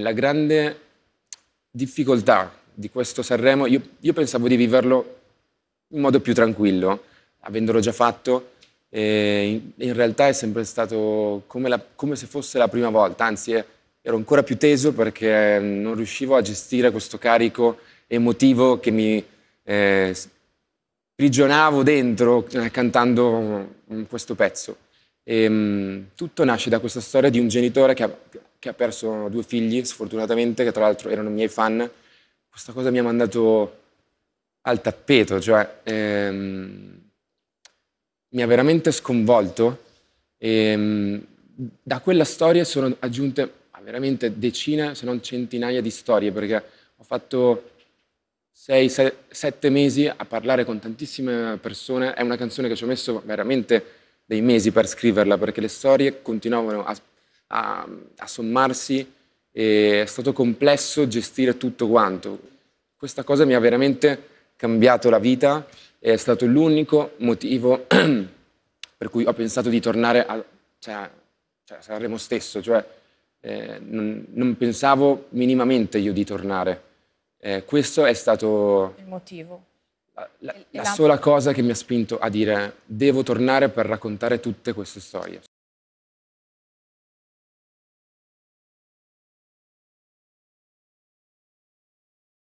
La grande difficoltà di questo Sanremo, io, io pensavo di viverlo in modo più tranquillo, avendolo già fatto, in, in, realtà è sempre stato come, la, come, se fosse la prima volta, anzi ero ancora più teso perché mm, non riuscivo a gestire questo carico emotivo che mi eh, prigionavo dentro eh, cantando questo pezzo. E, ehm, tutto nasce da questa storia di un genitore che che ha perso due figli, sfortunatamente, che tra l'altro erano miei fan, questa cosa mi ha mandato al tappeto, cioè ehm, mi ha veramente sconvolto. E, ehm, da quella storia sono aggiunte veramente decine, se non centinaia di storie, perché ho fatto 6 sette mesi a parlare con tantissime persone. È una canzone che ci ho messo veramente dei mesi per scriverla, perché le storie continuavano a a, a sommarsi e è stato complesso gestire tutto quanto. Questa cosa mi ha veramente cambiato la vita e è stato l'unico motivo per cui ho pensato di tornare a, cioè, cioè, Sanremo stesso, cioè eh, non, non, pensavo minimamente io di tornare. Eh, questo è stato... Il motivo. La, la, la sola cosa che mi ha spinto a dire devo tornare per raccontare tutte queste storie.